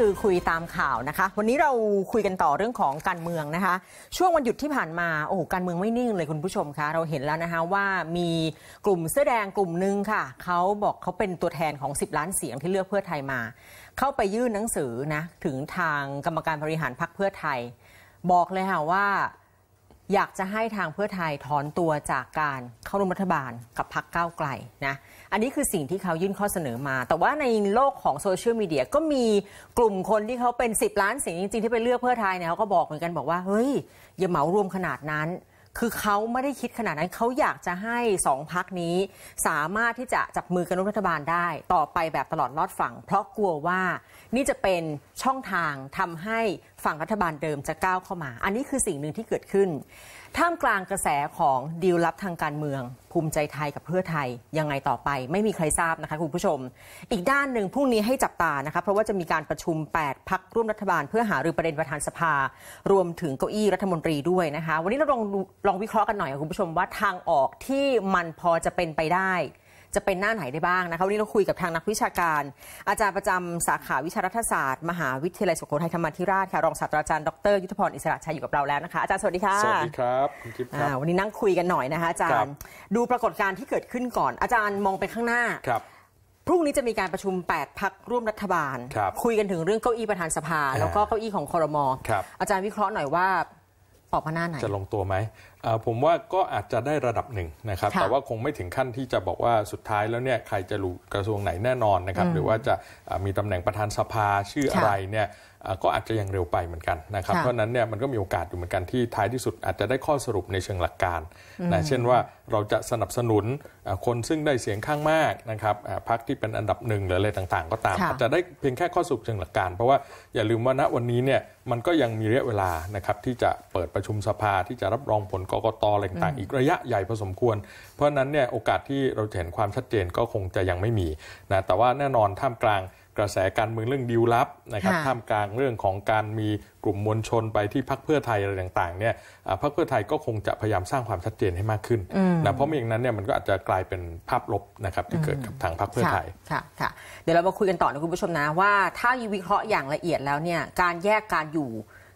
คือคุยตามข่าวนะคะวันนี้เราคุยกันต่อเรื่องของการเมืองนะคะ ช่วงวันหยุดที่ผ่านมาโอ้การเมืองไม่นิ่งเลยคุณผู้ชมคะเราเห็นแล้วนะคะว่ามีกลุ่มเสื้อแดงกลุ่มหนึ่งค่ะ เขาบอกเขาเป็นตัวแทนของ 10 ล้านเสียงที่เลือกเพื่อไทยมา เข้าไปยื่นหนังสือนะถึงทางกรรมการบริหารพรรคเพื่อไทย บอกเลยค่ะว่าอยากจะให้ทางเพื่อไทย ถอนตัวจากการเข้าร่วมรัฐบาลกับพรรคก้าวไกลนะ อันนี้คือสิ่งที่เขายื่นข้อเสนอมา แต่ว่าในโลกของโซเชียลมีเดีย ก็มีกลุ่มคนที่เขาเป็น 10 ล้านเสียงจริง ๆ ที่ไปเลือกเพื่อไทยเนี่ยเขาก็บอกเหมือนกันบอกว่าเฮ้ย อย่าเหมารวมขนาดนั้นคือเขาไม่ได้คิดขนาดนั้นเขาอยากจะให้สองพักนี้สามารถที่จะจับมือกันรัฐบาลได้ต่อไปแบบตลอดรอดฝั่ง เพราะกลัวว่านี่จะเป็นช่องทางทำให้ฝั่งรัฐบาลเดิมจะก้าวเข้ามา อันนี้คือสิ่งหนึ่งที่เกิดขึ้น ท่ามกลางกระแสของดีลลับทางการเมือง ภูมิใจไทยกับเพื่อไทย ยังไงต่อไป ไม่มีใครทราบนะคะคุณผู้ชม อีกด้านหนึ่งพรุ่งนี้ให้จับตานะคะเพราะว่าจะมีการประชุม 8พักร่วมรัฐบาลเพื่อหารือประเด็นประธานสภา รวมถึงเก้าอี้รัฐมนตรีด้วยนะคะวันนี้เราลองลองวิเคราะห์กันหน่อยคุณผู้ชมว่าทางออกที่มันพอจะเป็นไปได้ จะเป็นหน้าไหนได้บ้างนะคะวันนี้เราคุยกับทางนักวิชาการ อาจารย์ประจำสาขาวิชารัฐศาสตร์ มหาวิทยาลัยสุโขทัยธรรมธิราชค่ะรองศาสตราจารย์ดรยุทธพรอิสระชัยอยู่กับเราแล้วนะคะอาจารย์สวัสดีค่ะสวัสดีครับคุณทิพย์ครับวันนี้นั่งคุยกันหน่อยนะคะอาจารย์ดูปรากฏการณ์ที่เกิดขึ้นก่อน อาจารย์มองไปข้างหน้าครับ พรุ่งนี้จะมีการประชุม 8พักร่วมรัฐบาลคคุยกันถึงเรื่องเก้าอี้ประธานสภาแล้วก็เก้าอี้ของคอรมออาจารย์วิเคราะห์หน่อยว่าปอบมาหน้าไหนจะลงตัวไหม ผมว่าก็อาจจะได้ระดับหนึ่งนะครับ แต่ว่าคงไม่ถึงขั้นที่จะบอกว่าสุดท้ายแล้วเนี่ยใครจะรู้กระทรวงไหนแน่นอนนะครับ หรือว่าจะมีตำแหน่งประธานสภาชื่ออะไรเนี่ยก็อาจจะยังเร็วไปเหมือนกันนะครับเพราะนั้นเนี่ยมันก็มีโอกาสอยู่เหมือนกันที่ ท้ายที่สุดอาจจะได้ข้อสรุปในเชิงหลักการนะเช่นว่าเราจะสนับสนุนคนซึ่งได้เสียงข้างมากนะครับพรรคที่เป็นอันดับหนึ่งหรืออะไรต่าง ๆ ก็ตาม อาจจะได้เพียงแค่ข้อสรุปเชิงหลักการ เพราะว่าอย่าลืมว่าณวันนี้เนี่ยมันก็ยังมีระยะเวลานะครับที่จะเปิดประชุมสภาที่จะรับรองผลกกตอะไรต่างๆ อีกระยะใหญ่พอสมควร เพราะนั้นเนี่ยโอกาสที่เราจะเห็นความชัดเจนก็คงจะยังไม่มีนะแต่ว่าแน่นอนท่ามกลางกระแสการเมืองเรื่องดิวลับนะครับท่ามกลางเรื่องของการมีกลุ่มมวลชนไปที่พักเพื่อไทยอะไรต่างๆเนี่ยพักเพื่อไทยก็คงจะพยายามสร้างความชัดเจนให้มากขึ้นนะเพราะไม่อย่างนั้นเนี่ยมันก็อาจจะกลายเป็นภาพลบนะครับที่เกิดกับทางพักเพื่อไทยค่ะค่ะ เดี๋ยวเรามาคุยกันต่อนะคุณผู้ชมนะว่า ถ้าวิเคราะห์อย่างละเอียดแล้วเนี่ยการแยกการอยู่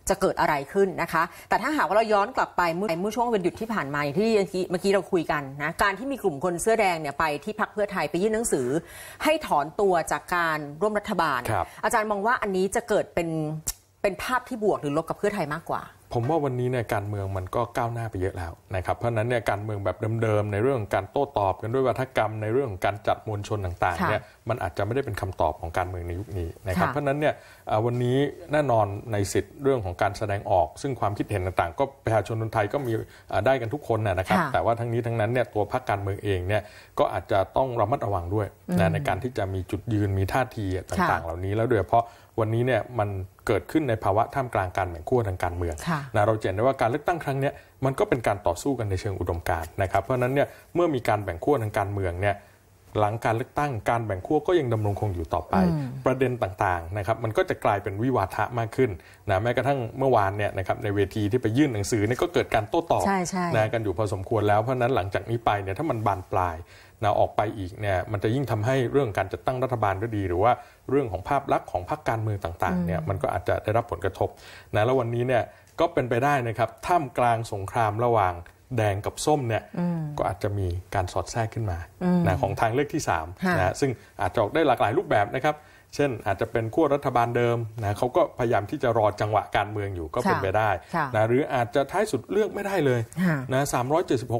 จะเกิดอะไรขึ้นนะคะ แต่ถ้าหากว่าเราย้อนกลับไปเมื่อเมื่อช่วงวันหยุดที่ผ่านมาอย่างที่เมื่อกี้เราคุยกันนะ การที่มีกลุ่มคนเสื้อแดงเนี่ยไปที่พักเพื่อไทยไปยื่นหนังสือ ให้ถอนตัวจากการร่วมรัฐบาล อาจารย์มองว่าอันนี้จะเกิดเป็นเป็นภาพที่บวกหรือลบกับเพื่อไทยมากกว่าผมว่าวันนี้เนี่ยการเมืองมันก็ก้าวหน้าไปเยอะแล้วนะครับเพราะนั้นเนี่ยการเมืองแบบเดิมๆในเรื่องการโต้ตอบกันด้วยวัฒกรรม ในเรื่องการจัดมวลชนต่างๆเนี่ยมันอาจจะไม่ได้เป็นคำตอบของการเมืองในยุคนี้นะครับเพราะนั้นเนี่ยวันนี้แน่นอนในสิทธิ์เรื่องของการแสดงออก ซึ่งความคิดเห็นต่างๆ ก็ประชาชนคนไทยก็มีได้กันทุกคนนะครับแต่ว่าทั้งนี้ทั้งนั้นเนี่ยตัวพรรคการเมืองเองเนี่ยก็อาจจะต้องระมัดระวังด้วยนะในการที่จะมีจุดยืนมีท่าทีต่างๆ เหล่านี้ แล้วโดยเฉพาะวันนี้เนี่ยมันเกิดขึ้นในภาวะท่ามกลางการแบ่งขั้วทางการเมืองนะเราเห็นได้ว่าการเลือกตั้งครั้งนี้มันก็เป็นการต่อสู้กันในเชิงอุดมการณ์นะครับเพราะนั้นเนี่ยเมื่อมีการแบ่งขั้วทางการเมืองเนี่ยหลังการเลือกตั้ง การแบ่งขั้วก็ยังดำรงคงอยู่ต่อไปประเด็นต่างๆนะครับมันก็จะกลายเป็นวิวาทะมากขึ้นนะแม้กระทั่งเมื่อวานเนี่ยนะครับในเวทีที่ไปยื่นหนังสือเนี่ยก็เกิดการโต้ตอบนะกันอยู่พอสมควรแล้วเพราะนั้นหลังจากนี้ไปเนี่ยถ้ามันบานปลายนะออกไปอีกเนี่ยมันจะยิ่งทำให้เรื่องการจัดตั้งรัฐบาลก็ดี หรือว่าเรื่องของภาพลักษณ์ของพรรคการเมืองต่างๆเนี่ยมันก็อาจจะได้รับผลกระทบนะแล้ววันนี้เนี่ยก็เป็นไปได้นะครับ ท่ามกลางสงครามระหว่างแดงกับส้มเนี่ยก็อาจจะมีการสอดแทรกขึ้นมานะของทางเลือกที่3นะซึ่งอาจจะออกได้หลากหลายรูปแบบนะครับ เช่นอาจจะเป็นขั้วรัฐบาลเดิมนะเขาก็พยายามที่จะรอจังหวะการเมืองอยู่ก็เป็นไปได้นะหรืออาจจะท้ายสุดเลือกไม่ได้เลยนะสาม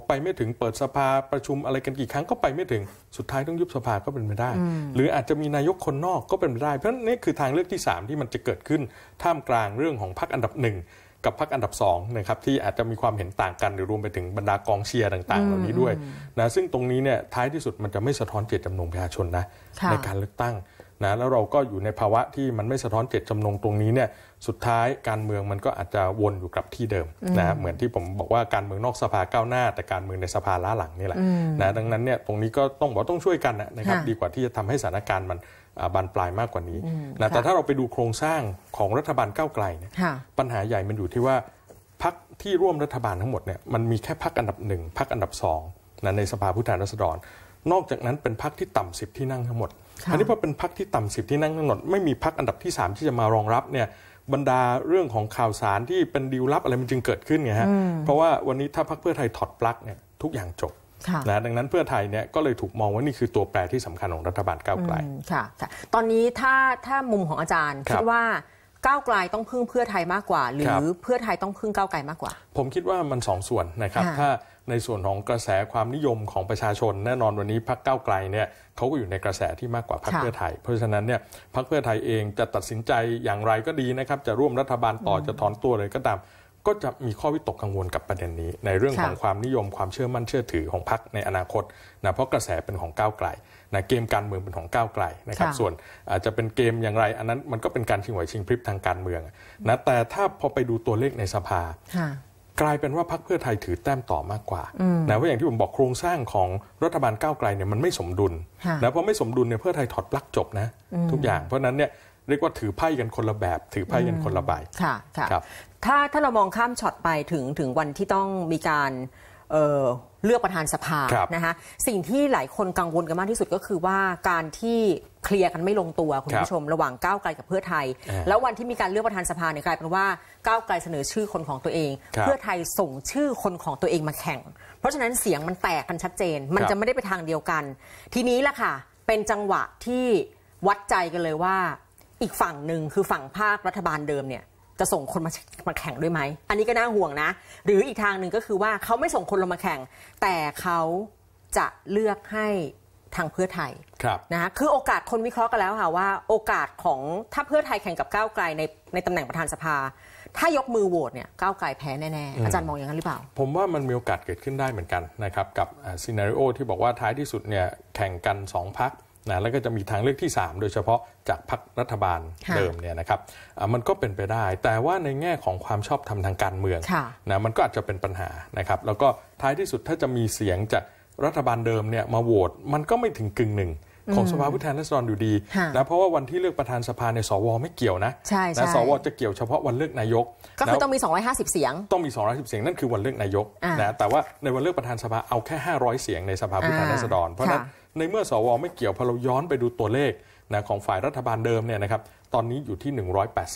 ไปไม่ถึงเปิดสภาประชุมอะไรกันกี่ครั้งก็ไปไม่ถึง สุดท้ายต้องยุบสภาก็เป็นไปได้ หรืออาจจะมีนายกคนนอกก็เป็นไปได้ เพราะนี่คือทางเลือกที่ 3 ที่มันจะเกิดขึ้น ท่ามกลางเรื่องของพรรคอันดับหนึ่งกับพรรคอันดับสองนะครับที่อาจจะมีความเห็นต่างกันหรือรวมไปถึงบรรดากองเชียร์ต่าง ๆ เหล่านี้ด้วยนะซึ่งตรงนี้เนี่ยท้ายที่สุดมันจะไม่สะท้อนเจตจำนงประชาชนนะในการเลือกตั้งนะแล้วเราก็อยู่ในภาวะที่มันไม่สะท้อนเจตจำนงตรงนี้เนี่ยสุดท้ายการเมืองมันก็อาจจะวนอยู่กับที่เดิมนะเหมือนที่ผมบอกว่าการเมืองนอกสภาก้าวหน้า แต่การเมืองในสภาล้าหลังนี่แหละนะดังนั้นเนี่ยตรงนี้ก็ต้องบอกต้องช่วยกันนะครับดีกว่าที่จะทำให้สถานการณ์มันบานปลายมากกว่านี้นะแต่ถ้าเราไปดูโครงสร้างของรัฐบาลก้าวไกลเนี่ยปัญหาใหญ่มันอยู่ที่ว่าพักที่ร่วมรัฐบาลทั้งหมดเนี่ยมันมีแค่พักอันดับหนึ่งพักอันดับสองนะในสภาผู้แทนราษฎร นอกจากนั้นเป็นพักที่ต่ำสิบที่นั่งทั้งหมด อันนี้พอเป็นพักที่ต่ำสิบที่นั่งทั้งหมดไม่มีพักอันดับที่ 3 ที่จะมารองรับเนี่ยบรรดาเรื่องของข่าวสารที่เป็นดีลลับอะไรมันจึงเกิดขึ้นไงฮะเพราะว่าวันนี้ถ้าพรรคเพื่อไทยถอดปลั๊กเนี่ยทุกอย่างจบนะดังนั้นเพื่อไทยเนี่ยก็เลยถูกมองว่านี่คือตัวแปรที่สำคัญของรัฐบาลก้าวไกลค่ะค่ะ ตอนนี้ถ้าถ้ามุมของอาจารย์คิดว่าก้าวไกลต้องพึ่งเพื่อไทยมากกว่า หรือเพื่อไทยต้องพึ่งก้าวไกลมากกว่า ผมคิดว่ามันสองส่วนนะครับ ถ้าในส่วนของกระแสความนิยมของประชาชน แน่นอนวันนี้พรรคก้าวไกลเนี่ยเขาก็อยู่ในกระแสที่มากกว่าพรรคเพื่อไทย เพราะฉะนั้นเนี่ยพรรคเพื่อไทยเองจะตัดสินใจอย่างไรก็ดีนะครับ จะร่วมรัฐบาลต่อจะถอนตัวเลยก็ตาม ก็จะมีข้อวิตกกังวลกับประเด็นนี้ ในเรื่องของความนิยมความเชื่อมั่นเชื่อถือของพรรคในอนาคตนะเพราะกระแสเป็นของก้าวไกลนะเกมการเมืองเป็นของก้าวไกลนะครับ ส่วนอาจจะเป็นเกมอย่างไร อันนั้นมันก็เป็นการชิงไหวชิงพริบทางการเมืองนะแต่ถ้าพอไปดูตัวเลขในสภากลายเป็นว่าพรรคเพื่อไทยถือแต้มต่อมากกว่านะเพราะอย่างที่ผมบอกโครงสร้างของรัฐบาลก้าวไกลเนี่ยมันไม่สมดุลนะเพราะไม่สมดุลเนี่ยเพื่อไทยถอดปลั๊กจบนะทุกอย่างเพราะนั้นเนี่ยเรียกว่าถือไพ่กันคนละแบบ ถือไพ่กันคนละใบค่ะค่ะถ้าถ้าเรามองข้ามช็อตไปถึงถึงวันที่ต้องมีการเเลือกประธานสภานะคะสิ่งที่หลายคนกังวลกันมากที่สุดก็คือว่าการที่เคลียร์กันไม่ลงตัวคุณผู้ชม ระหว่างก้าวไกลกับเพื่อไทย แล้ววันที่มีการเลือกประธานสภาเนี่ยกลายเป็นว่าก้าวไกลเสนอชื่อคนของตัวเอง เพื่อไทยส่งชื่อคนของตัวเองมาแข่งเพราะฉะนั้นเสียงมันแตกกันชัดเจน มันจะไม่ได้ไปทางเดียวกัน ทีนี้ล่ะค่ะเป็นจังหวะที่วัดใจกันเลยว่า อีกฝั่งหนึ่งคือฝั่งภาครัฐบาลเดิมเนี่ยจะส่งคนมามาแข่งด้วยไหม อันนี้ก็น่าห่วงนะ หรืออีกทางหนึ่งก็คือว่าเขาไม่ส่งคนลงมาแข่ง แต่เขาจะเลือกให้ทางเพื่อไทยนะคือโอกาสคนวิเคราะห์กันแล้วค่ะว่าโอกาสของถ้าเพื่อไทยแข่งกับก้าวไกล ในในตำแหน่งประธานสภา ถ้ายกมือโหวตเนี่ยก้าวไกลแพ้แน่ๆ อาจารย์มองอย่างนั้นหรือเปล่า ผมว่ามันมีโอกาสเกิดขึ้นได้เหมือนกันนะครับกับซีนารีโอที่บอกว่าท้ายที่สุดเนี่ยแข่งกัน 2พักนะแล้วก็จะมีทางเลือกที่ 3 โดยเฉพาะ จากพรรครัฐบาลเดิมเนี่ยนะครับมันก็เป็นไปได้ แต่ว่าในแง่ของความชอบธรรมทางการเมืองนะมันก็อาจจะเป็นปัญหานะครับแล้วก็ท้ายที่สุดถ้าจะมีเสียงจากรัฐบาลเดิมเนี่ยมาโหวตมันก็ไม่ถึงกึ่งหนึ่ง ของสภาผู้แทนราษฎรอยู่ดีนะเพราะว่าวันที่เลือกประธานสภาในสวไม่เกี่ยวนะใช่นะสวจะเกี่ยวเฉพาะวันเลือกนายก ก็คือต้องมี 250 เสียง ต้องมี250เสียงนั่นคือวันเลือกนายกนะแต่ว่าในวันเลือกประธานสภาเอาแค่ 500 เสียงในสภาผู้แทนราษฎรเพราะนั้นในเมื่อสวไม่เกี่ยวพอเราย้อนไปดูตัวเลขนะของฝ่ายรัฐบาลเดิมเนี่ยนะครับตอนนี้อยู่ที่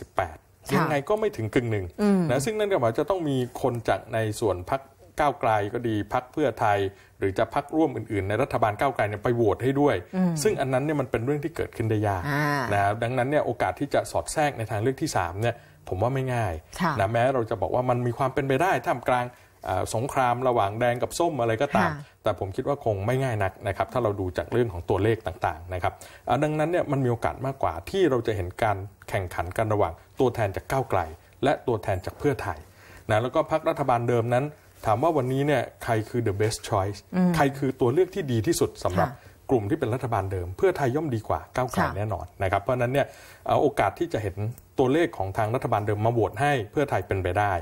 188 ยังไงก็ไม่ถึงกึ่งหนึ่งนะซึ่งนั่นก็หมายจะต้องมีคนจากในส่วนพักก้าวไกลก็ดีพักเพื่อไทยหรือจะพักร่วมอื่นๆ ในรัฐบาลก้าวไกลเนี่ยไปโหวตให้ด้วย ซึ่งอันนั้นเนี่ยมันเป็นเรื่องที่เกิดขึ้นได้ยากนะดังนั้นเนี่ยโอกาสที่จะสอดแทรกในทางเลือกที่3เนี่ยผมว่าไม่ง่ายนะแม้เราจะบอกว่ามันมีความเป็นไปได้ท่ามกลางสงครามระหว่างแดงกับส้มอะไรก็ตามแต่ผมคิดว่าคงไม่ง่ายนักนะครับถ้าเราดูจากเรื่องของตัวเลขต่างๆนะครับดังนั้นเนี่ยมันมีโอกาสมากกว่าที่เราจะเห็นการแข่งขันกันระหว่างตัวแทนจากก้าวไกล และตัวแทนจากเพื่อไทยนะแล้วก็พรรครัฐบาลเดิมนั้น ถามว่าวันนี้เนี่ยใครคือ the best choice ใครคือตัวเลือกที่ดีที่สุดสำหรับกลุ่มที่เป็นรัฐบาลเดิม เพื่อไทยย่อมดีกว่าก้าวไกลแน่นอนนะครับเพราะนั้นเนี่ยโอกาสที่จะเห็นตัวเลขของทางรัฐบาลเดิมมาโหวตให้เพื่อไทยเป็นไปได้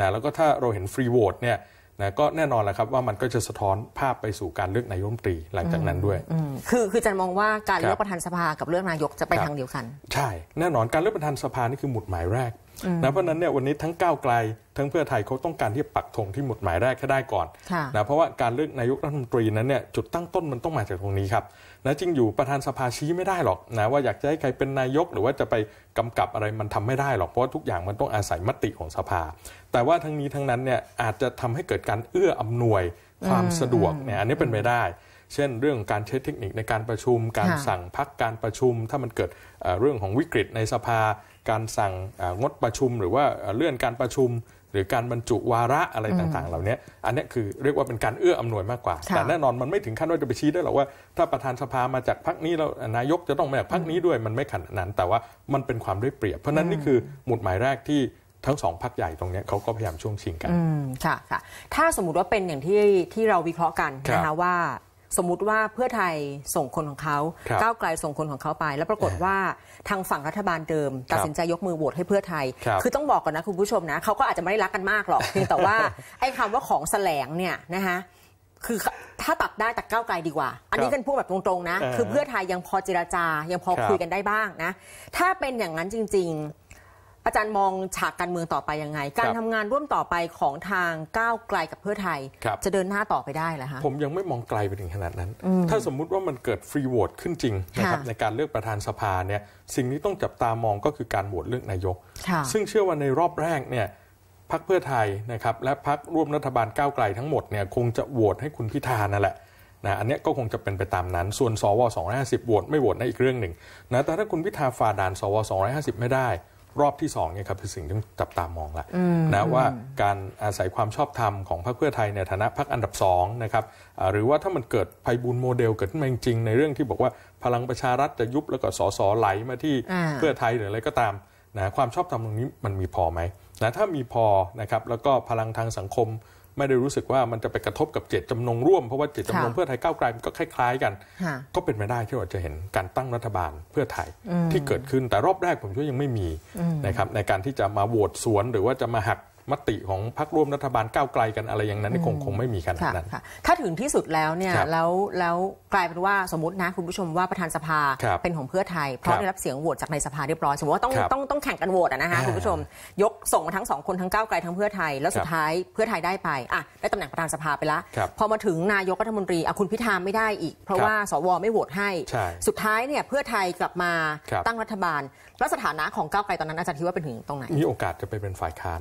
นะแล้วก็ถ้าเราเห็นฟรีโหวตเนี่ยนะก็แน่นอนแหละครับว่ามันก็จะสะท้อนภาพไปสู่การเลือกนายกรัฐมนตรีหลังจากนั้นด้วย คือคือจันมองว่าการเลือกประธานสภากับเลือกนายกจะไปทางเดียวกัน ใช่ แน่นอนการเลือกประธานสภานี่คือหมุดหมายแรกนะ เพราะนั้นเนี่ยวันนี้ทั้งก้าวไกลทั้งเพื่อไทยเขาต้องการที่ปักธงที่หมุดหมายแรกให้ได้ก่อนนะเพราะว่าการเลือกนายกรัฐมนตรีนั้นเนี่ยจุดตั้งต้นมันต้องมาจากตรงนี้ครับนะจริงอยู่ประธานสภาชี้ไม่ได้หรอกนะว่าอยากจะให้ใครเป็นนายก หรือว่าจะไปกำกับอะไรมันทำไม่ได้หรอกเพราะทุกอย่างมันต้องอาศัยมติของสภา แต่ว่าทั้งนี้ทั้งนั้นเนี่ยอาจจะทำให้เกิดการเอื้ออำนวยความสะดวกเนี่ยอันนี้เป็นไปได้ เช่น เรื่องการใช้เทคนิคในการประชุมการสั่งพักการประชุมถ้ามันเกิดเรื่องของวิกฤตในสภาการสั่งงดประชุมหรือว่าเลื่อนการประชุม หรือการบรรจุวาระอะไรต่าง ๆ เหล่านี้อันนี้คือเรียกว่าเป็นการเอื้ออำนวยมากกว่าแต่แน่นอนมันไม่ถึงขั้นว่าจะไปชี้ได้หรอกว่าถ้าประธานสภามาจากพรรคนี้แล้วนายกจะต้องมาจากพรรคนี้ด้วยมันไม่ขนาดนั้น แต่ว่ามันเป็นความได้เปรียบ เพราะนั้นนี่คือหมุดหมายแรกที่ทั้งสองพักใหญ่ตรงนี้เขาก็พยายามช่วงชิงกันค่ะค่ะถ้าสมมติว่าเป็นอย่างที่ที่เราวิเคราะห์กันนะคะว่าสมมุติว่าเพื่อไทยส่งคนของเขาก้าวไกลส่งคนของเขาไป แล้วปรากฏว่าทางฝั่งรัฐบาลเดิมตัดสินใจยกมือโหวตให้เพื่อไทย คือต้องบอกก่อนนะคุณผู้ชมนะ เขาก็อาจจะไม่ได้รักกันมากหรอกแต่ว่า ไอ้คำว่าของแสลงเนี่ยนะคะคือถ้าตัดได้ตัดก้าวไกลดีกว่า อันนี้กันพูดแบบตรง ๆนะ คือเพื่อไทยยังพอเจรจายังพอคุยกันได้บ้างนะ ถ้าเป็นอย่างนั้นจริง ๆอาจารย์มองฉากการเมืองต่อไปยังไง การทำงานร่วมต่อไปของทางก้าวไกลกับเพื่อไทยจะเดินหน้าต่อไปได้เหรอคะผมยังไม่มองไกลไปถึงขนาดนั้น ถ้าสมมุติว่ามันเกิดฟรีโหวตขึ้นจริงนะครับในการเลือกประธานสภาเนี่ย สิ่งที่ต้องจับตามองก็คือการโหวตเลือกนายก ซึ่งเชื่อว่าในรอบแรกเนี่ยพักเพื่อไทยนะครับและพักร่วมรัฐบาลก้าวไกลทั้งหมดเนี่ยคงจะโหวตให้คุณพิธานั่นแหละนะ อันนี้ก็คงจะเป็นไปตามนั้น ส่วนสว250โหวตไม่โหวตนั่นอีกเรื่องหนึ่งนะ แต่ถ้าคุณพิธาฝ่าด่านสว250ไม่ได้รอบที่สองเนี่ยครับคือสิ่งที่จับตามองละนะว่าการอาศัยความชอบธรรมของพรรคเพื่อไทยในฐานะพรรคอันดับสองนะครับหรือว่าถ้ามันเกิดภัยบุญโมเดลเกิดขึ้นมาจริงในเรื่องที่บอกว่าพลังประชารัฐจะยุบแล้วก็สสไหลมาที่เพื่อไทยหรืออะไรก็ตามนะความชอบธรรมตรงนี้มันมีพอไหมนะถ้ามีพอนะครับแล้วก็พลังทางสังคมไม่ได้รู้สึกว่ามันจะไปกระทบกับเจตจำนงร่วมเพราะว่าเจตจำนงเพื่อไทยก้าวไกลมันก็คล้ายๆกันก็เป็นไปได้ที่เราจะเห็นการตั้งรัฐบาลเพื่อไทยที่เกิดขึ้น แต่รอบแรกผมคิดว่ายังไม่มีนะครับ ในการที่จะมาโหวตสวนหรือว่าจะมาหักมติของพรรคร่วมรัฐบาลก้าวไกลกันอะไรอย่างนั้นคงคงไม่มีขนาดนั้นถ้าถึงที่สุดแล้วเนี่ยแล้วแล้วกลายเป็นว่าสมมตินะ คุณผู้ชมว่าประธานสภาเป็นของเพื่อไทยเพราะได้รับเสียงโหวตจากในสภาเรียบร้อยสมมติว่าต้องต้องต้องแข่งกันโหวตนะคะคุณผู้ชม ยกส่งมาทั้งสองคนทั้งก้าวไกลทั้งเพื่อไทย แล้วสุดท้ายเพื่อไทยได้ไปอ่ะได้ตำแหน่งประธานสภาไปละพอมาถึงนายกรัฐมนตรีอ่ะคุณพิธามไม่ได้อีกเพราะว่าสวไม่โหวตให้ สุดท้ายเนี่ยเพื่อไทยกลับมาตั้งรัฐบาลแล้วสถานะของก้าวไกลตอนนั้นอาจารย์คิดว่าเป็นถึงตรงไหนมีโอกาสจะไปเป็นฝ่ายค้า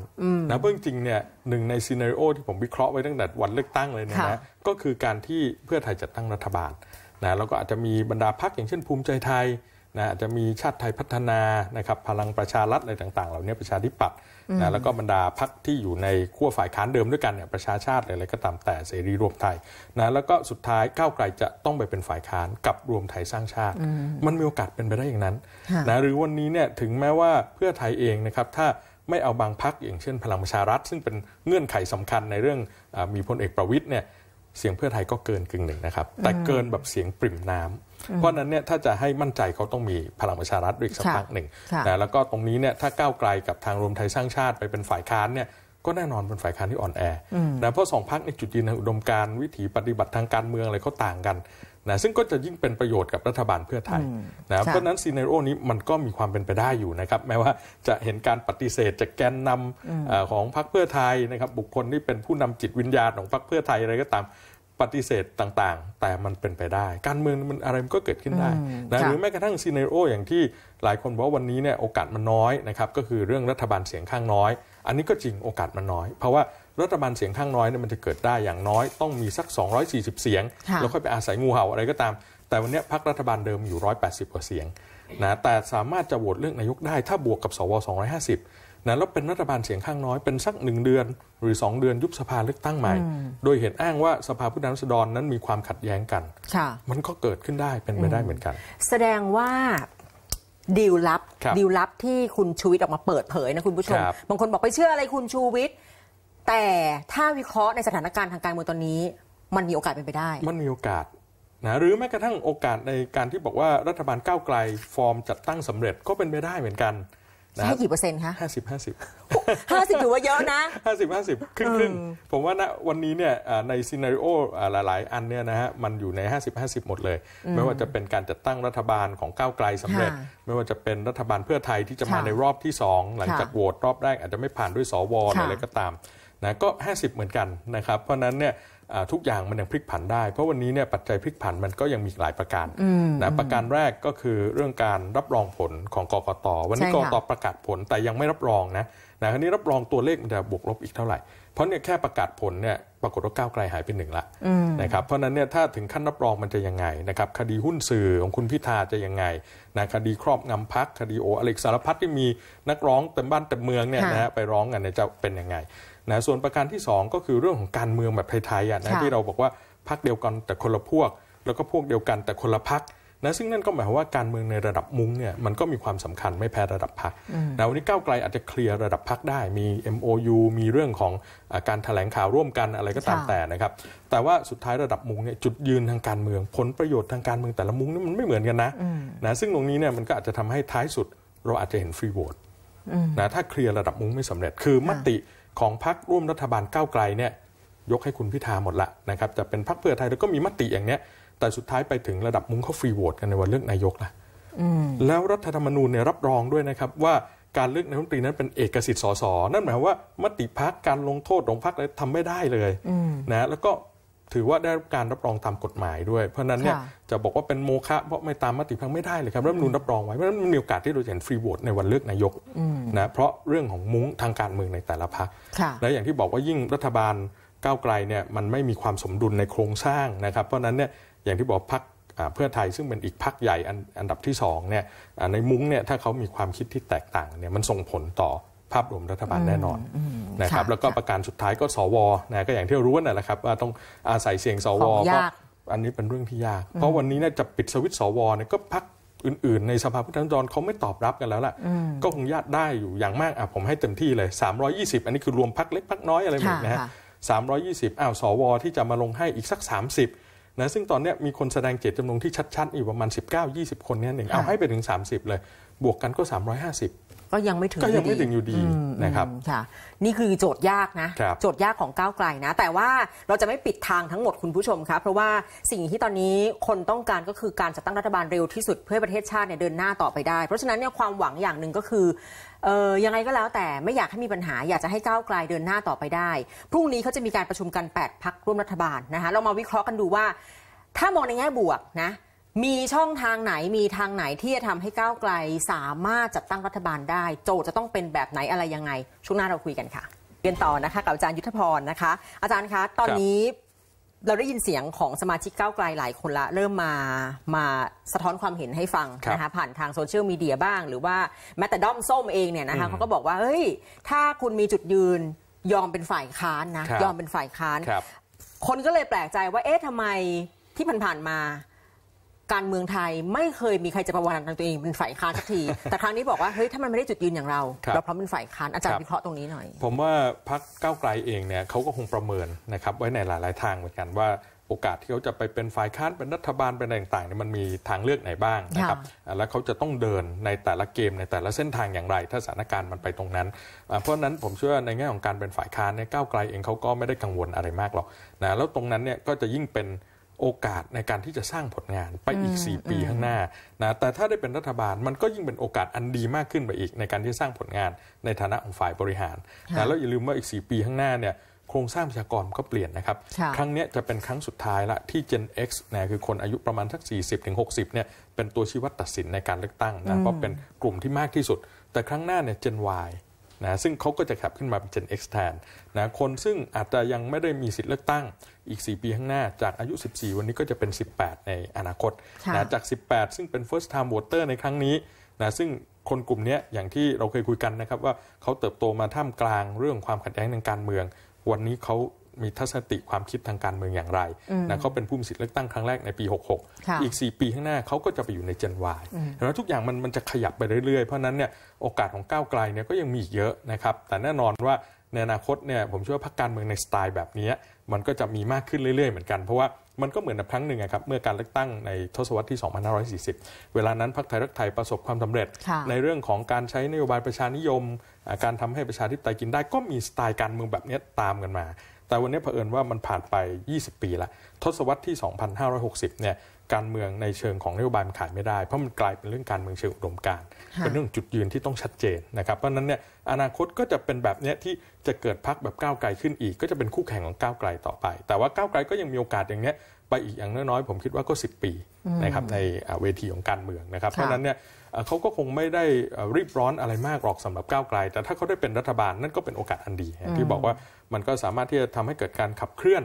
นะเพราะจริงๆเนี่ยหนึ่งในซีนารีโอที่ผมวิเคราะห์ไว้ตั้งแต่วันเลือกตั้งเลยเนี่ยนะก็คือการที่เพื่อไทยจัดตั้งรัฐบาลนะแล้วก็อาจจะมีบรรดาพรรคอย่างเช่น ภูมิใจไทยนะอาจจะมีชาติไทยพัฒนานะครับพลังประชารัฐอะไรต่าง ๆเหล่านี้ประชาธิปัตย์นะแล้วก็บรรดาพรรคที่อยู่ในขั้วฝ่ายค้านเดิมด้วยกันเนี่ยประชาชาติอะไรก็ตามแต่เสรีรวมไทยนะแล้วก็สุดท้ายก้าวไกลจะต้องไปเป็นฝ่ายค้านกับรวมไทยสร้างชาติ มันมีโอกาสเป็นไปได้อย่างนั้นนะหรือวันนี้เนี่ยถึงแม้ว่าเพื่อไทยเองนะครับถ้าไม่เอาบางพักอย่างเช่น พลังประชารัฐซึ่งเป็นเงื่อนไขสำคัญในเรื่องอมีพลเอกประวิทย์เนี่ยเสียงเพื่อไทยก็เกินกึ่งหนึ่งนะครับ แต่เกินแบบเสียงปริ่มน้ำ เพราะนั้นเนี่ยถ้าจะให้มั่นใจเขาต้องมีพลังประชารัฐอีกสักพักหนึ่งนะแล้วก็ตรงนี้เนี่ยถ้าก้าวไกลกับทางรวมไทยสร้างชาติไปเป็นฝ่ายค้านเนี่ยก็แน่นอนเป็นฝ่ายค้านที่อ่อนแอนะเพราะสองพักในจุดยืนทางอุดมการวิถีปฏิบัติทางการเมืองอะไรเขาต่างกันนะซึ่งก็จะยิ่งเป็นประโยชน์กับรัฐบาลเพื่อไทยนะเพราะนั้นซีเนโรนี้มันก็มีความเป็นไปได้อยู่นะครับ แม้ว่าจะเห็นการปฏิเสธจากแกนนำอของพรรคเพื่อไทยนะครับบุคคลที่เป็นผู้นำจิตวิญญาณของพรรคเพื่อไทยอะไรก็ตามปฏิเสธต่างๆ แต่มันเป็นไปได้ การเมืองมันอะไรมันก็เกิดขึ้นได้นะหรือแม้กระทั่งซีเนโรอย่างที่หลายคนบอกว่าวันนี้เนี่ยโอกาสมันน้อยนะครับก็คือเรื่องรัฐบาลเสียงข้างน้อย อันนี้ก็จริงโอกาสมันน้อย เพราะว่ารัฐบาลเสียงข้างน้อยเนี่ยมันจะเกิดได้อย่างน้อยต้องมีสัก 240 เสียงแล้วค่อยไปอาศัยงูเห่าอะไรก็ตาม แต่วันนี้พรรครัฐบาลเดิมอยู่ 180กว่าเสียงนะแต่สามารถจะโหวตเรื่องนายกได้ถ้าบวกกับสว250นะแล้วเป็นรัฐบาลเสียงข้างน้อย เป็นสักหนึ่งเดือนหรือ2เดือนยุบสภาเลือกตั้งใหม่โดยเหตุอ้างว่าสภาผู้แทนราษฎรนั้นมีความขัดแย้งกันมันก็เกิดขึ้นได้เป็นไปได้เหมือนกัน แสดงว่าดีลลับดีลลับที่คุณชูวิทย์ออกมาเปิดเผยนะคุณผู้ชมบางคนบอกไปเชื่ออะไรคุณชูวิทย์แต่ถ้าวิเคราะห์ในสถานการณ์ทางการเมืองตอนนี้ มันมีโอกาสเป็นไปได้ มันมีโอกาสนะหรือแม้กระทั่งโอกาสในการที่บอกว่ารัฐบาลก้าวไกลฟอร์มจัดตั้งสำเร็จก็เป็นไปได้เหมือนกันนะใช่กี่เปอร์เซ็นต์คะห้าสิบห้าสิบห้าสิบถือว่าเยอะนะห้าสิบห้าสิบครึ่งครึ่งผมว่าณวันนี้เนี่ยในซีนารีโอหลายๆอันเนี่ยนะฮะมันอยู่ในห้าสิบห้าสิบหมดเลย ไม่ว่าจะเป็นการจัดตั้งรัฐบาลของก้าวไกลสำเร็จไม่ว่าจะเป็นรัฐบาลเพื่อไทยที่จะมาในรอบที่สองหลังจากโหวตรอบแรกอาจจะไม่ผ่านด้วยสวอะไรก็ตามนะก็ 50 เหมือนกันนะครับ เพราะนั้นเนี่ยทุกอย่างมันยังพลิกผันได้ เพราะวันนี้เนี่ยปัจจัยพลิกผันมันก็ยังมีหลายประการนะประการแรกก็คือเรื่องการรับรองผลของกรกต วันนี้กรกตประกาศผลแต่ยังไม่รับรองนะนะคราวนี้รับรองตัวเลขมันจะบวกลบอีกเท่าไหร่ เพราะเนี่ยแค่ประกาศผลเนี่ยปรากฏว่าก้าวไกลหายไปหนึ่งละนะครับ เพราะนั้นเนี่ยถ้าถึงขั้นรับรองมันจะยังไงนะครับ คดีหุ้นสื่อของคุณพิธาจะยังไงนะคดีครอบงำพัก คดีโออเล็กสารพัดที่มีนักร้องเต็มบ้านเต็มเมืองเนี่ยนะฮะไปร้องกันเนี่ยจะเป็นยังไงนะส่วนประการที่ 2 ก็คือเรื่องของการเมืองแบบไทยๆนะที่เราบอกว่าพักเดียวกันแต่คนละพวก แล้วก็พวกเดียวกันแต่คนละพักนะซึ่งนั่นก็หมายความว่าการเมืองในระดับมุ้งเนี่ยมันก็มีความสำคัญไม่แพ้ระดับพักนะวันนี้ก้าวไกลอาจจะเคลียร์ระดับพักได้มี MOU มีเรื่องของอการถแถลงข่าวร่วมกันอะไรก็ตามแต่นะครับแต่ว่าสุดท้ายระดับมุ้งเนี่ยจุดยืนทางการเมืองผลประโยชน์ทางการเมืองแต่ละมุ้งนี่มันไม่เหมือนกันนะนะซึ่งตรงนี้เนี่ยมันก็อาจจะทำให้ท้ายสุด เราอาจจะเห็นฟรีโหวตนะถ้าเคลียร์ระดับมุ้งไม่สำเร็จคือมติของพรรคร่วมรัฐบาลก้าวไกลเนี่ย ยกให้คุณพิธาหมดละนะครับจะเป็นพรรคเพื่อไทยแล้วก็มีมติอย่างเนี้ย แต่สุดท้ายไปถึงระดับมุ้งเขาฟรีโหวตกัน ในวันเลือกนายกนะแล้วรัฐธรรมนูญเนี่ยรับรองด้วยนะครับ ว่าการเลือกนายกรัฐมนตรีนั้นเป็นเอกสิทธิ์สสนั่นหมายว่า มติพักการลงโทษของพักอะไรทำไม่ได้เลยนะแล้วก็ถือว่าได้รับการรับรองตามกฎหมายด้วย เพราะนั้นเนี่ยจะบอกว่าเป็นโมฆะเพราะไม่ตามมติพังไม่ได้เลยครับรัฐมนูลรับรองไว้เพราะนั้นมันมีโอกาสที่เราจะเห็นฟรีโหวตในวันเลือกนายกนะเพราะเรื่องของมุ้งทางการเมืองในแต่ละพรรคและอย่างที่บอกว่ายิ่งรัฐบาลก้าวไกลเนี่ยมันไม่มีความสมดุลในโครงสร้างนะครับเพราะนั้นเนี่ยอย่างที่บอกพรรคเพื่อไทยซึ่งเป็นอีกพักใหญ่อันดับที่สองเนี่ยในมุ้งเนี่ยถ้าเขามีความคิดที่แตกต่างเนี่ยมันส่งผลต่อภาพรวมรัฐบาลแน่นอนนะครับแล้วก็ประการสุดท้ายก็สวนะก็อย่างที่รู้นั่นแหละครับ ว่าต้องอาศัยเสียงสวก็อันนี้เป็นเรื่องที่ยาก เพราะวันนี้เนี่ยจะปิดสวิตสวเนี่ยก็พักอื่นๆ ในสภาผู้แทนราษฎรเขาไม่ตอบรับกันแล้วล่ะ ก็คงยากได้อยู่อย่างมากอ่ะผมให้เต็มที่เลย 320 อันนี้คือรวมพักเล็กพักน้อยอะไรหมดน้ะฮะสามอ้าวสวที่จะมาลงให้อีกสัก 30นะซึ่งตอนนี้มีคนแสดงเจตจำนงที่ชัด ๆอยู่ประมาณ19-20 คนนี่หนึ่งเอาให้ไปถึง 30 เลยบวกกันก็ 350ก็ยังไม่ถึงก็ยังไม่ถึงอยู่ดีนะครับค่ะนี่คือโจทย์ยากนะ โจทย์ยากของก้าวไกลนะ แต่ว่าเราจะไม่ปิดทางทั้งหมดคุณผู้ชมครับ เพราะว่าสิ่งที่ตอนนี้คนต้องการก็คือการจัดตั้งรัฐบาลเร็วที่สุดเพื่อประเทศชาติเนี่ยเดินหน้าต่อไปได้ เพราะฉะนั้นเนี่ยความหวังอย่างหนึ่งก็คือเออยังไงก็แล้ว แต่ไม่อยากให้มีปัญหาอยากจะให้ก้าวไกลเดินหน้าต่อไปได้ พรุ่งนี้เขาจะมีการประชุมกัน 8พักร่วมรัฐบาลนะคะเรามาวิเคราะห์กันดูว่า ถ้ามองในแง่บวกนะมีช่องทางไหนมีทางไหนที่จะทำให้ก้าวไกล สามารถจัดตั้งรัฐบาลได้ โจทย์จะต้องเป็นแบบไหนอะไรยังไงช่วงหน้าเราคุยกันค่ะ เรียนต่อนะคะกับอาจารย์ยุทธพรนะคะ อาจารย์คะ ตอนนี้เราได้ยินเสียงของสมาชิกก้าวไกลหลายคนละ เริ่มมามาสะท้อนความเห็นให้ฟังนะคะผ่านทางโซเชียลมีเดียบ้างหรือว่าแม้แต่ด้อมส้มเองเนี่ยนะคะเขาก็บอกว่าเฮ้ยถ้าคุณมีจุดยืนยอมเป็นฝ่ายค้านนะ ยอมเป็นฝ่ายค้านคนก็เลยแปลกใจว่าเอ๊ะทำไมที่ผ่านๆมาการเมืองไทยไม่เคยมีใครจะประวัติตัวเองเป็นฝ่ายค้านสักที แต่ครั้งนี้บอกว่าเฮ้ยถ้ามันไม่ได้จุดยืนอย่างเราเราพร้อมเป็นฝ่ายค้านอาจารย์วิเคราะห์ตรงนี้หน่อย ผมว่าพักก้าวไกลเองเนี่ยเขาก็คงประเมินนะครับไว้ในหลาย ๆ ทางเหมือนกันว่า โอกาสที่เขาจะไปเป็นฝ่ายค้านเป็นรัฐบาลเป็นอะไรต่าง ๆ เนี่ยมันมีทางเลือกไหนบ้างนะครับแล้วเขาจะต้องเดินในแต่ละเกมในแต่ละเส้นทางอย่างไรถ้าสถานการณ์มันไปตรงนั้น เพราะนั้นผมเชื่อในแง่ของการเป็นฝ่ายค้านเนี่ยก้าวไกลเองเขาก็ไม่ได้กังวลอะไรมากหรอกนะแล้วตรงนั้นเนี่ยก็จะยิ่งเป็นโอกาสในการที่จะสร้างผลงานไปอีก 4 ปีข้างหน้านะแต่ถ้าได้เป็นรัฐบาลมันก็ยิ่งเป็นโอกาสอันดีมากขึ้นไปอีกในการที่จะสร้างผลงานในฐานะของฝ่ายบริหารนะแล้วอย่าลืมว่าอีก 4 ปีข้างหน้าเนี่ยโครงสร้างประชากรก็เปลี่ยนนะครับครั้งนี้จะเป็นครั้งสุดท้ายละที่ Gen X นะคือคนอายุประมาณสัก 40-60เนี่ยเป็นตัวชี้วัดตัดสินในการเลือกตั้งนะเพราะเป็นกลุ่มที่มากที่สุด แต่ครั้งหน้าเนี่ย Gen Y นะซึ่งเขาก็จะขับขึ้นมาเป็น Gen X แทนนะคนซึ่งอาจจะยังไม่ได้มีสิทธิ์เลือกตั้งอีก 4 ปีข้างหน้า จากอายุ 14 วันนี้ก็จะเป็น 18 ในอนาคตนะจาก 18 ซึ่งเป็น first time voter ในครั้งนี้นะซึ่งคนกลุ่มนี้อย่างที่เราเคยคุยกันนะครับ ว่าเขาเติบโตมาท่ามกลางเรื่องความขัดแย้งทางการเมือง วันนี้เขามีทัศนติความคิดทางการเมืองอย่างไรนะเขาเป็นผู้มีสิทธิเลือกตั้งครั้งแรกในปี 66 อีก 4 ปีข้างหน้าเขาก็จะไปอยู่ในเจนวายแล้วทุกอย่างมันมันจะขยับไปเรื่อยๆ เพราะนั้นเนี่ยโอกาสของก้าวไกลเนี่ยก็ยังมีเยอะนะครับ แต่แน่นอนว่าในอนาคตเนี่ยผมเชื่อว่าพรรคการเมืองในสไตล์แบบนี้มันก็จะมีมากขึ้นเรื่อยๆ เหมือนกัน เพราะว่ามันก็เหมือนครั้งหนึ่งครับ เมื่อการเลือกตั้งในทศวรรษที่2540เวลานั้นพรรคไทยรักไทยประสบความสำเร็จ ในเรื่องของการใช้นโยบายประชานิยม การทำให้ประชาธิปไตยกินได้ก็มีสไตล์การเมืองแบบนี้ตามกันมาแต่วันนี้เผอิญว่ามันผ่านไป 20 ปีละทศวรรษที่ 2560 เนี่ยการเมืองในเชิงของนโยบายมันขายไม่ได้เพราะมันกลายเป็นเรื่องการเมืองเชิงอุดมการเป็นเรื่องจุดยืนที่ต้องชัดเจนนะครับเพราะนั้นเนี่ยอนาคตก็จะเป็นแบบนี้ที่จะเกิดพักแบบก้าวไกลขึ้นอีก ก็จะเป็นคู่แข่งของก้าวไกลต่อไป แต่ว่าก้าวไกลก็ยังมีโอกาสอย่างนี้ไปอีกอย่างน้อยๆผมคิดว่าก็ 10 ปีนะครับในเวทีของการเมืองนะครับเพราะนั้นเนี่ยเขาก็คงไม่ได้รีบร้อนอะไรมากหรอกสำหรับก้าวไกลแต่ถ้าเขาได้เป็นรัฐบาลนั่นก็เป็นโอกาสอันดีที่บอกว่ามันก็สามารถที่จะทำให้เกิดการขับเคลื่อน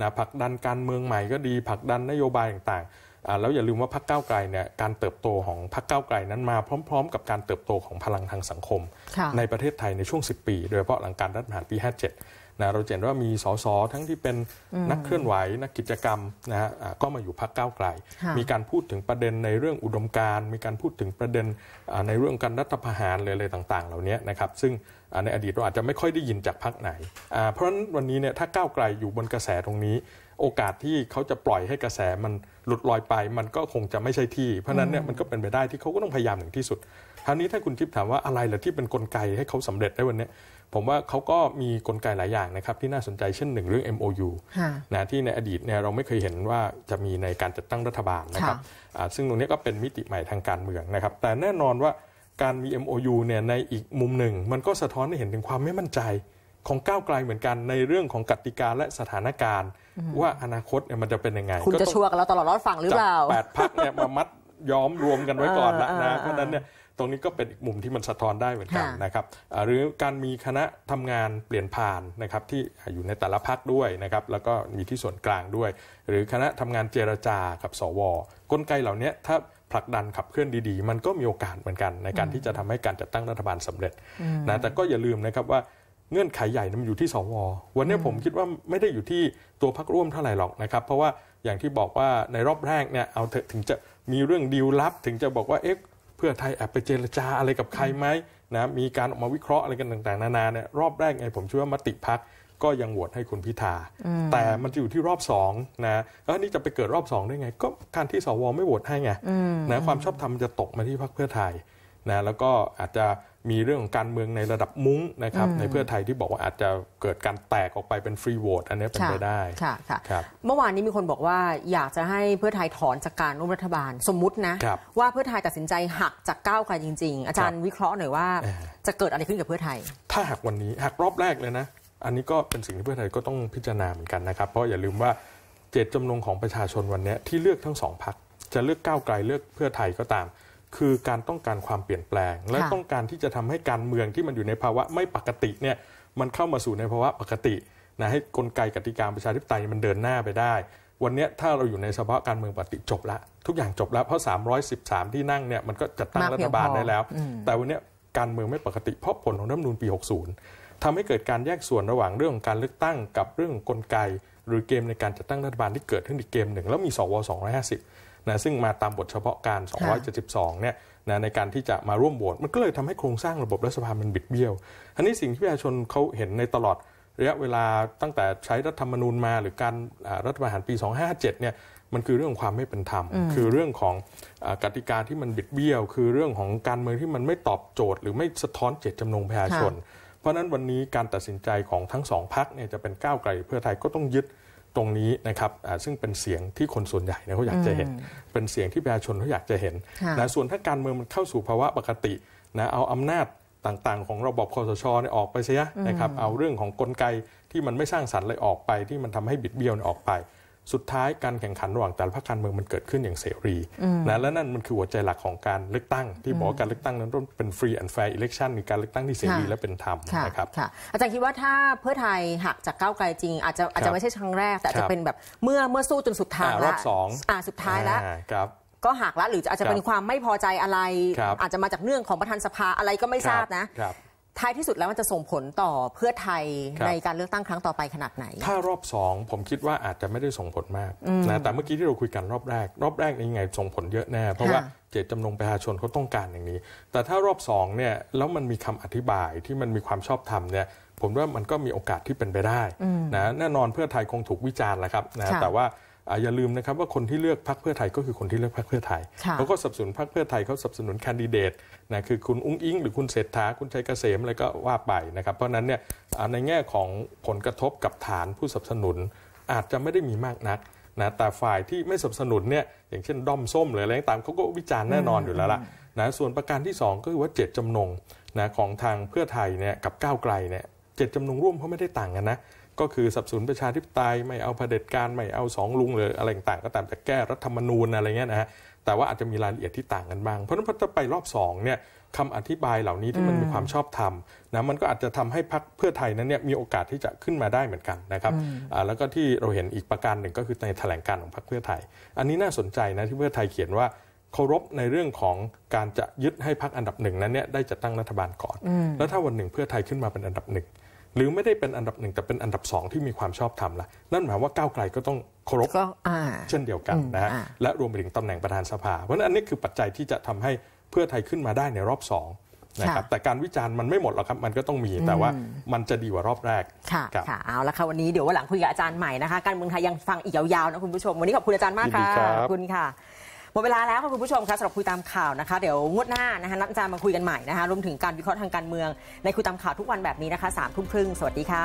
นะผลักดันการเมืองใหม่ก็ดีผลักดันนโยบายต่างๆ แล้วอย่าลืมว่าพรรคก้าวไกลเนี่ยการเติบโตของพรรคก้าวไกลนั้นมาพร้อมๆ กับการเติบโตของพลังทางสังคมในประเทศไทยในช่วง 10 ปี โดยเฉพาะหลังการรัฐประหารปี 57นะเราเห็นว่ามีสสทั้งที่เป็นนักเคลื่อนไหวนักกิจกรรมนะฮะก็มาอยู่พักก้าวไกล มีการพูดถึงประเด็นในเรื่องอุดมการมีการพูดถึงประเด็นในเรื่องการรัฐประหารอะไรต่าง ๆ เหล่านี้นะครับซึ่งในอดีตเราอาจจะไม่ค่อยได้ยินจากพักไหน เพราะฉะนั้นวันนี้เนี่ยถ้าก้าวไกลอยู่บนกระแสตรงนี้ โอกาสที่เขาจะปล่อยให้กระแสมันหลุดลอยไป มันก็คงจะไม่ใช่ที่ เพราะนั้นเนี่ยมันก็เป็นไปได้ที่เขาก็ต้องพยายาม่ึงที่สุดคราวนี้ถ้าคุณทิพย์ถามว่าอะไรล่ะที่เป็นนกลไกให้เขาสำเร็จได้วันนี้ผมว่าเขาก็มีกลไกหลายอย่างนะครับที่น่าสนใจเช่นหนึ่งเรื่อง MOU นะที่ในอดีตเนี่ยเราไม่เคยเห็นว่าจะมีในการจัดตั้งรัฐบาลนะครับซึ่งตรงนี้ก็เป็นมิติใหม่ทางการเมืองนะครับแต่แน่นอนว่าการมี MOU เนี่ยในอีกมุมหนึ่ง มันก็สะท้อนให้เห็นถึงความไม่มั่นใจของก้าวไกลเหมือนกันในเรื่องของกติกาและสถานการณ์ ว่าอนาคตเนี่ยมันจะเป็นยังไงคุณจะชัวกับเราตลอดรอดฝั่งหรือเปล่าแปดพักเนี่ยมามัดย้อมรวมกันไว้ก่อนละนะเพราะนั้นเนี่ยตรงนี้ก็เป็นอีกมุมที่มันสะท้อนได้เหมือนกันนะครับหรือการมีคณะทำงานเปลี่ยนผ่านนะครับที่อยู่ในแต่ละพักด้วยนะครับแล้วก็มีที่ส่วนกลางด้วย หรือคณะทำงานเจรจากับสวกลไกเหล่านี้ถ้าผลักดันขับเคลื่อนดีๆ มันก็มีโอกาสเหมือนกัน ในการที่จะทำให้การจัดตั้งรัฐบาลสำเร็จนะแต่ก็อย่าลืมนะครับว่าเงื่อนไขใหญ่มันอยู่ที่สววันนี้ผมคิดว่าไม่ได้อยู่ที่ตัวพักร่วมเท่าไหร่หรอกนะครับเพราะว่าอย่างที่บอกว่าในรอบแรกเนี่ยเอาถึงจะมีเรื่องดีลลับถึงจะบอกว่าเอ๊ะเพื่อไทยแอบไปเจรจาอะไรกับใครไหมนะมีการออกมาวิเคราะห์อะไรกันต่างๆ นานาเนี่ยรอบแรกไงผมเชื่อว่ามติพักก็ยังโหวตให้คุณพิธา แต่มันจะอยู่ที่รอบสองนะแล้วนี่จะไปเกิดรอบสองได้ไง ก็การที่สวไม่โหวตให้ไงนะความชอบธรรมจะตกมาที่พักเพื่อไทยนะแล้วก็อาจจะมีเรื่องของการเมืองในระดับมุ้งนะครับในเพื่อไทยที่บอกว่าอาจจะเกิดการแตกออกไปเป็นฟรีโหวตอันนี้เป็นไปได้ค่ะค่ะเมื่อวานนี้มีคนบอกว่าอยากจะให้เพื่อไทยถอนจากการร่วมรัฐบาลสมมุตินะ ว่าเพื่อไทยตัดสินใจหักจากก้าวไกลจริงๆอาจารย์วิเคราะห์หน่อยว่าจะเกิดอะไรขึ้นกับเพื่อไทย ถ้าหักวันนี้หักรอบแรกเลยนะอันนี้ก็เป็นสิ่งที่เพื่อไทยก็ต้องพิจารณาเหมือนกันนะครับ เพราะอย่าลืมว่าเจตจำนงของประชาชนวันนี้ที่เลือกทั้งสองพักจะเลือกก้าวไกลเลือกเพื่อไทยก็ตามคือการต้องการความเปลี่ยนแปลง และต้องการที่จะทำให้การเมืองที่มันอยู่ในภาวะไม่ปกติเนี่ยมันเข้ามาสู่ในภาวะปกตินะให้กลไกกติกาประชาธิปไตยมันเดินหน้าไปได้ วันนี้ถ้าเราอยู่ในสภาพการเมืองปกติจบละทุกอย่างจบแล้วเพราะ313 ที่นั่งเนี่ยมันก็จัดตั้งรัฐบาลได้แล้ว แต่วันนี้การเมืองไม่ปกติเพราะผลของรัฐมนูลปี60ทำให้เกิดการแยกส่วนระหว่างเรื่องของการเลือกตั้งกับเรื่องกลไกหรือเกมในการจัดตั้งรัฐบาลที่เกิดขึ้นอีกเกมหนึ่งแล้วมีสว250นะซึ่งมาตามบทเฉพาะการ 272 เนี่ยนะในการที่จะมาร่วมโหวตมันก็เลยทำให้โครงสร้างระบบรัฐสภา มันบิดเบี้ยว อันนี้สิ่งที่ประชาชนเขาเห็นในตลอด ระยะเวลาตั้งแต่ใช้รัฐธรรมนูญมา หรือการรัฐประหารปี 257เนี่ยมันคือเรื่องความไม่เป็นธรรม คือเรื่องของกติกาที่มันบิดเบี้ยว คือเรื่องของการเมืองที่มันไม่ตอบโจทย์หรือไม่สะท้อนเจตจำนงประชาชน เพราะนั้นวันนี้การตัดสินใจของทั้งสองพักเนี่ยจะเป็นก้าวไกลเพื่อไทยก็ต้องยึดตรงนี้นะครับซึ่งเป็นเสียงที่คนส่วนใหญ่เขาอยากจะเห็น เป็นเสียงที่ประชาชนเขาอยากจะเห็นนะส่วนถ้าการเมืองมันเข้าสู่ภาวะปกตินะ เอาอำนาจต่างๆ ของระบบคอสชออกไปเสียนะครับ เอาเรื่องของกลไกที่มันไม่สร้างสรรค์เลยออกไป ที่มันทำให้บิดเบี้ยวออกไปสุดท้ายการแข่งขันระหว่างแต่ละพรรคการเมืองมันเกิดขึ้นอย่างเสรีนะและนั่นมันคือหัวใจหลักของการเลือกตั้งที่บอกการเลือกตั้งนั้นต้องเป็นรีแอนด์แฟร์อิเล็กชันในการเลือกตั้งที่เสรีและเป็นธรรมนะครับอาจารย์คิดว่าถ้าเพื่อไทยหักจากก้าวไกลจริง อาจจะอาจจะไม่ใช่ครั้งแรกแต่จะเป็นแบบเมื่อเมื่อสู้จนสุดทางแล้วรอบสองสุดท้ายแล้วก็หักแล้วหรืออาจจะเป็นความไม่พอใจอะไร อาจจะมาจากเรื่องของประธานสภาอะไรก็ไม่ทราบนะท้ายที่สุดแล้วมันจะส่งผลต่อเพื่อไทยในการเลือกตั้งครั้งต่อไปขนาดไหน ถ้ารอบสองผมคิดว่าอาจจะไม่ได้ส่งผลมากนะแต่เมื่อกี้ที่เราคุยกันรอบแรก รอบแรกนี่ยังไง ส่งผลเยอะแน่เพราะว่าเจตจำนงประชาชนเขาต้องการอย่างนี้ แต่ถ้ารอบสองเนี่ยแล้วมันมีคำอธิบายที่มันมีความชอบธรรมเนี่ย ผมว่ามันก็มีโอกาสที่เป็นไปได้นะแน่นอนเพื่อไทยคงถูกวิจารณ์แหละครับนะแต่ว่าอย่าลืมนะครับว่าคนที่เลือกพรรคเพื่อไทยก็คือคนที่เลือกพรรคเพื่อไทยเขาก็สนับสนุนพรรคเพื่อไทยเขาสนับสนุนแคนดิเดตนะคือคุณอุ้งอิงหรือคุณเศรษฐาคุณชัยเกษมอะไรก็ว่าไปนะครับเพราะนั้นเนี่ยในแง่ของผลกระทบกับฐานผู้สนับสนุนอาจจะไม่ได้มีมากนักนะแต่ฝ่ายที่ไม่สนับสนุนเนี่ยอย่างเช่นด้อมส้มหรืออะไรต่างเขาก็วิจารณ์แน่นอนอยู่แล้วล่ะนะส่วนประการที่ 2 ก็คือว่าเจ็ดจำนงนะของทางเพื่อไทยเนี่ยกับก้าวไกลเนี่ยเจ็ดจำนงร่วมเขาไม่ได้ต่างกันนะก็คือสับสนประชาธิปไตย ไม่เอาเผด็จการ ไม่เอาสองลุงหรืออะไรต่างก็ตามจะแก้รัฐธรรมนูญอะไรเงี้ยนะฮะแต่ว่าอาจจะมีรายละเอียดที่ต่างกันบ้าง เพราะฉะนั้นพอจะไปรอบสองเนี่ยคำอธิบายเหล่านี้ที่มันมีความชอบธรรมนะมันก็อาจจะทำให้พรรคเพื่อไทยนั้นเนี่ยมีโอกาสที่จะขึ้นมาได้เหมือนกันนะครับแล้วก็ที่เราเห็นอีกประการหนึ่งก็คือในแถลงการของพรรคเพื่อไทย อันนี้น่าสนใจนะที่เพื่อไทยเขียนว่าเคารพในเรื่องของการจะยึดให้พรรคอันดับหนึ่งนั้นเนี่ยได้จัดตั้งรัฐบาลก่อน แล้วถ้าวันหนึ่งเพื่อไทยขึ้นมาเป็นอันดับหนึ่งหรือไม่ได้เป็นอันดับหนึ่งแต่เป็นอันดับสองที่มีความชอบธรรมละนั่นหมายว่าก้าวไกลก็ต้องเคารพเช่นเดียวกันนะฮะและรวมไปถึงตำแหน่งประธานสภา เพราะนั้นอันนี้คือปัจจัยที่จะทำให้เพื่อไทยขึ้นมาได้ในรอบสองนะครับแต่การวิจารณ์มันไม่หมดหรอกครับมันก็ต้องมีแต่ว่ามันจะดีกว่ารอบแรกค่ะค่ะเอาละค่ะวันนี้เดี๋ยววันหลังคุยกับอาจารย์ใหม่นะคะการเมืองไทยยังฟังอีกยาวๆนะคุณผู้ชมวันนี้ขอบคุณอาจารย์มากค่ะขอบคุณค่ะมดเวลาแล้วค่ะคุณผู้ชมคะสำหรับคุยตามข่าวนะคะเดี๋ยวงวดหน้านะคะนัดจามาคุยกันใหม่นะคะรวมถึงการวิเคราะห์ทางการเมือง ในคุยตามข่าวทุกวันแบบนี้นะคะสามทุ่มครึ่ง สวัสดีค่ะ